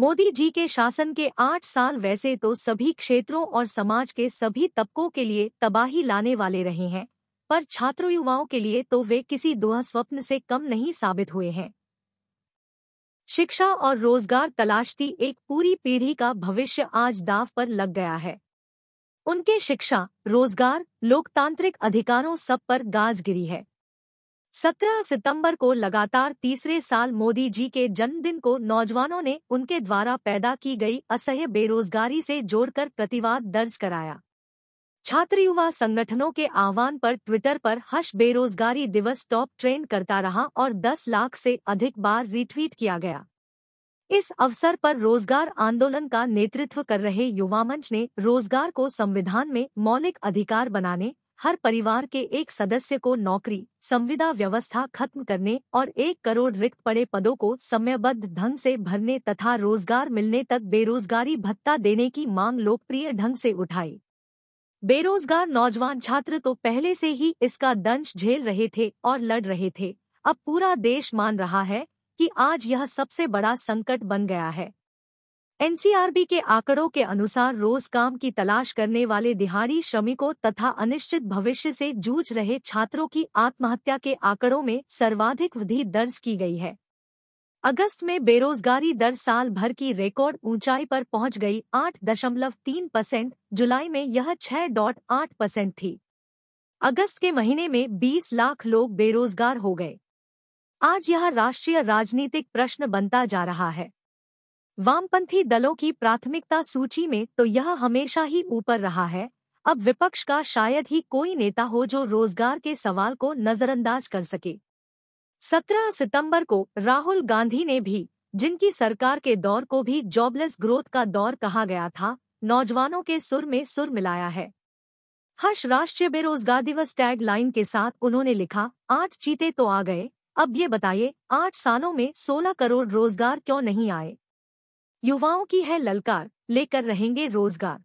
मोदी जी के शासन के आठ साल वैसे तो सभी क्षेत्रों और समाज के सभी तबकों के लिए तबाही लाने वाले रहे हैं पर छात्र युवाओं के लिए तो वे किसी दुह स्वप्न से कम नहीं साबित हुए हैं शिक्षा और रोजगार तलाशती एक पूरी पीढ़ी का भविष्य आज दाव पर लग गया है उनके शिक्षा रोजगार लोकतांत्रिक अधिकारों सब पर गाज गिरी है 17 सितंबर को लगातार तीसरे साल मोदी जी के जन्मदिन को नौजवानों ने उनके द्वारा पैदा की गई असह्य बेरोजगारी से जोड़कर प्रतिवाद दर्ज कराया छात्र युवा संगठनों के आह्वान पर ट्विटर पर हर्ष बेरोजगारी दिवस टॉप ट्रेंड करता रहा और 10 लाख से अधिक बार रीट्वीट किया गया इस अवसर पर रोजगार आंदोलन का नेतृत्व कर रहे युवा मंच ने रोजगार को संविधान में मौलिक अधिकार बनाने हर परिवार के एक सदस्य को नौकरी संविदा व्यवस्था खत्म करने और एक करोड़ रिक्त पड़े पदों को समयबद्ध ढंग से भरने तथा रोजगार मिलने तक बेरोजगारी भत्ता देने की मांग लोकप्रिय ढंग से उठाई बेरोजगार नौजवान छात्र तो पहले से ही इसका दंश झेल रहे थे और लड़ रहे थे अब पूरा देश मान रहा है कि आज यह सबसे बड़ा संकट बन गया है एनसीआरबी के आंकड़ों के अनुसार रोज काम की तलाश करने वाले दिहाड़ी श्रमिकों तथा अनिश्चित भविष्य से जूझ रहे छात्रों की आत्महत्या के आंकड़ों में सर्वाधिक वृद्धि दर्ज की गई है अगस्त में बेरोजगारी दर साल भर की रिकॉर्ड ऊंचाई पर पहुंच गई 8.3 परसेंट जुलाई में यह 6.8 परसेंट थी अगस्त के महीने में 20 लाख लोग बेरोजगार हो गए आज यह राष्ट्रीय राजनीतिक प्रश्न बनता जा रहा है वामपंथी दलों की प्राथमिकता सूची में तो यह हमेशा ही ऊपर रहा है अब विपक्ष का शायद ही कोई नेता हो जो रोजगार के सवाल को नजरअंदाज कर सके 17 सितंबर को राहुल गांधी ने भी जिनकी सरकार के दौर को भी जॉबलेस ग्रोथ का दौर कहा गया था नौजवानों के सुर में सुर मिलाया है हर्ष राष्ट्रीय बेरोजगार दिवस टैग लाइन के साथ उन्होंने लिखा आठ चीते तो आ गए अब ये बताइए आठ सालों में सोलह करोड़ रोजगार क्यों नहीं आए युवाओं की है ललकार लेकर रहेंगे रोजगार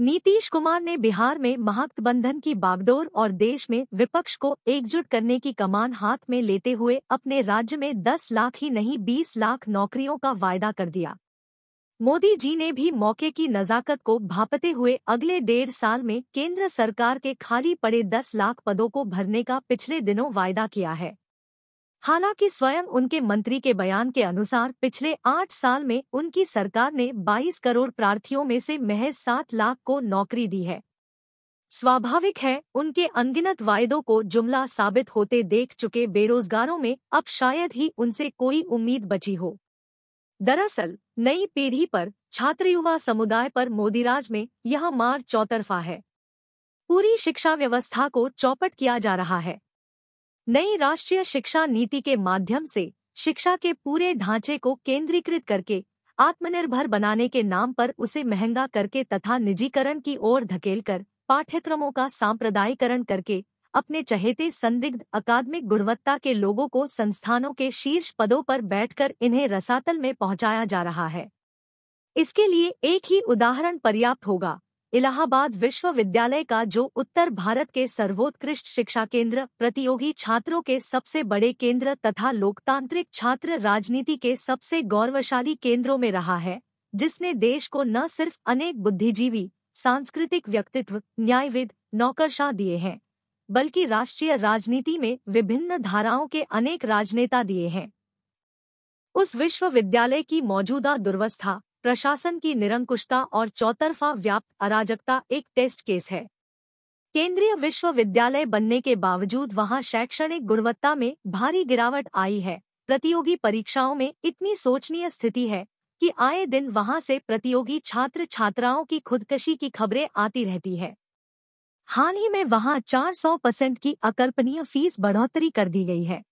नीतीश कुमार ने बिहार में महागठबंधन की बागडोर और देश में विपक्ष को एकजुट करने की कमान हाथ में लेते हुए अपने राज्य में 10 लाख ही नहीं 20 लाख नौकरियों का वायदा कर दिया मोदी जी ने भी मौके की नज़ाकत को भापते हुए अगले डेढ़ साल में केंद्र सरकार के खाली पड़े 10 लाख पदों को भरने का पिछले दिनों वायदा किया है हालांकि स्वयं उनके मंत्री के बयान के अनुसार पिछले आठ साल में उनकी सरकार ने 22 करोड़ प्रार्थियों में से महज सात लाख को नौकरी दी है स्वाभाविक है उनके अनगिनत वायदों को जुमला साबित होते देख चुके बेरोजगारों में अब शायद ही उनसे कोई उम्मीद बची हो दरअसल नई पीढ़ी पर छात्र युवा समुदाय पर मोदीराज में यह मार चौतरफा है पूरी शिक्षा व्यवस्था को चौपट किया जा रहा है नई राष्ट्रीय शिक्षा नीति के माध्यम से शिक्षा के पूरे ढांचे को केंद्रीकृत करके आत्मनिर्भर बनाने के नाम पर उसे महंगा करके तथा निजीकरण की ओर धकेलकर पाठ्यक्रमों का सांप्रदायिकरण करके अपने चहेते संदिग्ध अकादमिक गुणवत्ता के लोगों को संस्थानों के शीर्ष पदों पर बैठकर इन्हें रसातल में पहुंचाया जा रहा है इसके लिए एक ही उदाहरण पर्याप्त होगा इलाहाबाद विश्वविद्यालय का जो उत्तर भारत के सर्वोत्कृष्ट शिक्षा केंद्र प्रतियोगी छात्रों के सबसे बड़े केंद्र तथा लोकतांत्रिक छात्र राजनीति के सबसे गौरवशाली केंद्रों में रहा है जिसने देश को न सिर्फ अनेक बुद्धिजीवी सांस्कृतिक व्यक्तित्व न्यायविद नौकरशाह दिए हैं बल्कि राष्ट्रीय राजनीति में विभिन्न धाराओं के अनेक राजनेता दिए हैं उस विश्वविद्यालय की मौजूदा दुर्वस्था प्रशासन की निरंकुशता और चौतरफा व्याप्त अराजकता एक टेस्ट केस है केंद्रीय विश्वविद्यालय बनने के बावजूद वहां शैक्षणिक गुणवत्ता में भारी गिरावट आई है प्रतियोगी परीक्षाओं में इतनी सोचनीय स्थिति है कि आए दिन वहां से प्रतियोगी छात्र छात्राओं की खुदकशी की खबरें आती रहती है हाल ही में वहां 400 परसेंट की अकल्पनीय फीस बढ़ोतरी कर दी गई है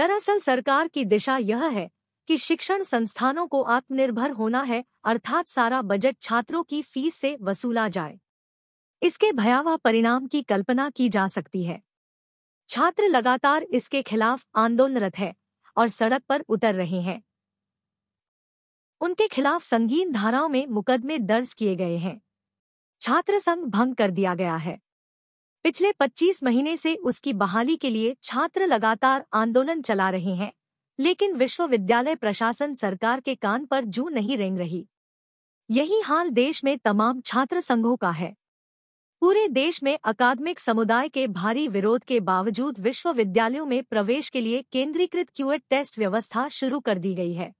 दरअसल सरकार की दिशा यह है कि शिक्षण संस्थानों को आत्मनिर्भर होना है अर्थात सारा बजट छात्रों की फीस से वसूला जाए इसके भयावह परिणाम की कल्पना की जा सकती है छात्र लगातार इसके खिलाफ आंदोलनरत है और सड़क पर उतर रहे हैं उनके खिलाफ संगीन धाराओं में मुकदमे दर्ज किए गए हैं छात्र संघ भंग कर दिया गया है पिछले 25 महीने से उसकी बहाली के लिए छात्र लगातार आंदोलन चला रहे हैं लेकिन विश्वविद्यालय प्रशासन सरकार के कान पर जू नहीं रेंग रही यही हाल देश में तमाम छात्र संघों का है पूरे देश में अकादमिक समुदाय के भारी विरोध के बावजूद विश्वविद्यालयों में प्रवेश के लिए केंद्रीकृत क्यूएट टेस्ट व्यवस्था शुरू कर दी गई है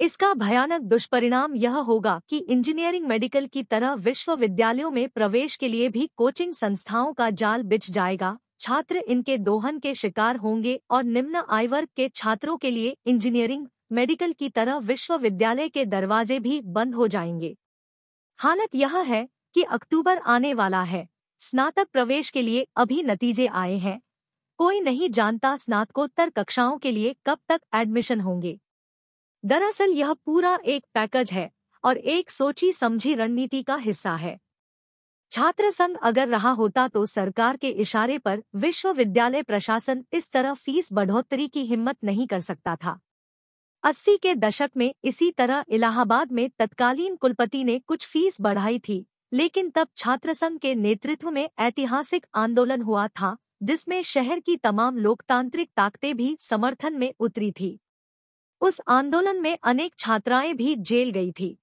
इसका भयानक दुष्परिणाम यह होगा कि इंजीनियरिंग मेडिकल की तरह विश्वविद्यालयों में प्रवेश के लिए भी कोचिंग संस्थाओं का जाल बिछ जाएगा छात्र इनके दोहन के शिकार होंगे और निम्न आय वर्ग के छात्रों के लिए इंजीनियरिंग मेडिकल की तरह विश्वविद्यालय के दरवाजे भी बंद हो जाएंगे हालत यह है कि अक्टूबर आने वाला है स्नातक प्रवेश के लिए अभी नतीजे आए हैं कोई नहीं जानता स्नातकोत्तर कक्षाओं के लिए कब तक एडमिशन होंगे दरअसल यह पूरा एक पैकेज है और एक सोची समझी रणनीति का हिस्सा है छात्र संघ अगर रहा होता तो सरकार के इशारे पर विश्वविद्यालय प्रशासन इस तरह फीस बढ़ोतरी की हिम्मत नहीं कर सकता था अस्सी के दशक में इसी तरह इलाहाबाद में तत्कालीन कुलपति ने कुछ फीस बढ़ाई थी लेकिन तब छात्र संघ के नेतृत्व में ऐतिहासिक आंदोलन हुआ था जिसमें शहर की तमाम लोकतांत्रिक ताकतें भी समर्थन में उतरी थी उस आंदोलन में अनेक छात्राएं भी जेल गई थी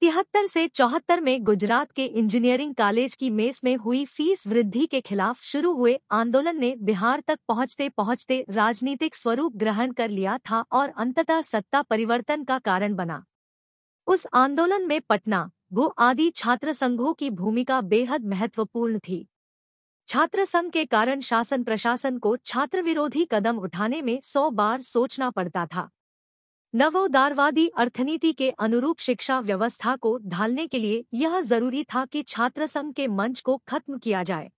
तिहत्तर से चौहत्तर में गुजरात के इंजीनियरिंग कॉलेज की मेस में हुई फीस वृद्धि के खिलाफ शुरू हुए आंदोलन ने बिहार तक पहुंचते पहुंचते राजनीतिक स्वरूप ग्रहण कर लिया था और अंततः सत्ता परिवर्तन का कारण बना उस आंदोलन में पटना वो आदि छात्र संघों की भूमिका बेहद महत्वपूर्ण थी छात्र संघ के कारण शासन प्रशासन को छात्र विरोधी कदम उठाने में सौ बार सोचना पड़ता था नवोदारवादी अर्थनीति के अनुरूप शिक्षा व्यवस्था को ढालने के लिए यह जरूरी था कि छात्र संघ के मंच को खत्म किया जाए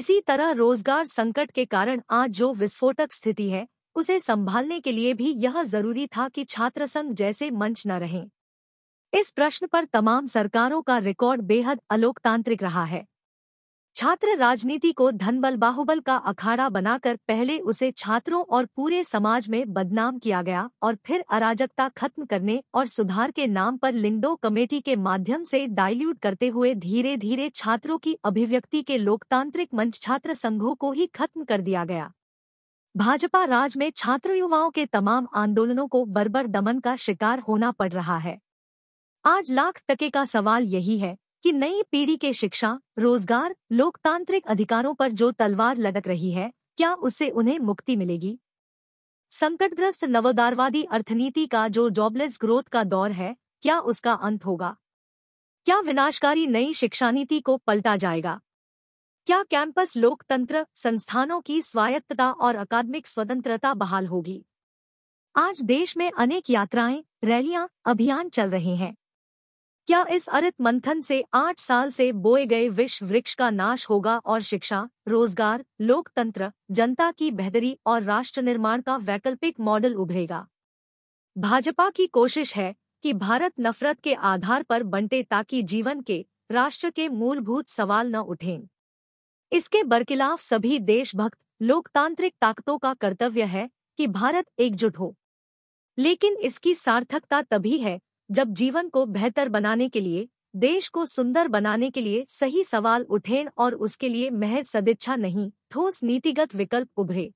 इसी तरह रोजगार संकट के कारण आज जो विस्फोटक स्थिति है उसे संभालने के लिए भी यह जरूरी था कि छात्र संघ जैसे मंच न रहें इस प्रश्न पर तमाम सरकारों का रिकॉर्ड बेहद अलोकतांत्रिक रहा है छात्र राजनीति को धनबल बाहुबल का अखाड़ा बनाकर पहले उसे छात्रों और पूरे समाज में बदनाम किया गया और फिर अराजकता खत्म करने और सुधार के नाम पर लिंगडो कमेटी के माध्यम से डाइल्यूट करते हुए धीरे धीरे छात्रों की अभिव्यक्ति के लोकतांत्रिक मंच छात्र संघों को ही खत्म कर दिया गया भाजपा राज में छात्र युवाओं के तमाम आंदोलनों को बर्बर दमन का शिकार होना पड़ रहा है आज लाख टके का सवाल यही है कि नई पीढ़ी के शिक्षा रोजगार लोकतांत्रिक अधिकारों पर जो तलवार लटक रही है क्या उससे उन्हें मुक्ति मिलेगी संकटग्रस्त नवोदारवादी अर्थनीति का जो जॉबलेस ग्रोथ का दौर है क्या उसका अंत होगा क्या विनाशकारी नई शिक्षा नीति को पलटा जाएगा क्या कैंपस लोकतंत्र संस्थानों की स्वायत्तता और अकादमिक स्वतंत्रता बहाल होगी आज देश में अनेक यात्राएं रैलियां अभियान चल रहे हैं क्या इस अरित मंथन से आठ साल से बोए गए विश्व वृक्ष का नाश होगा और शिक्षा रोजगार लोकतंत्र जनता की बेहतरी और राष्ट्र निर्माण का वैकल्पिक मॉडल उभरेगा भाजपा की कोशिश है कि भारत नफरत के आधार पर बंटे ताकि जीवन के राष्ट्र के मूलभूत सवाल न उठें इसके बरखिलाफ सभी देशभक्त लोकतांत्रिक ताकतों का कर्तव्य है कि भारत एकजुट हो लेकिन इसकी सार्थकता तभी है जब जीवन को बेहतर बनाने के लिए देश को सुंदर बनाने के लिए सही सवाल उठें और उसके लिए महज सदिच्छा नहीं ठोस नीतिगत विकल्प उभरे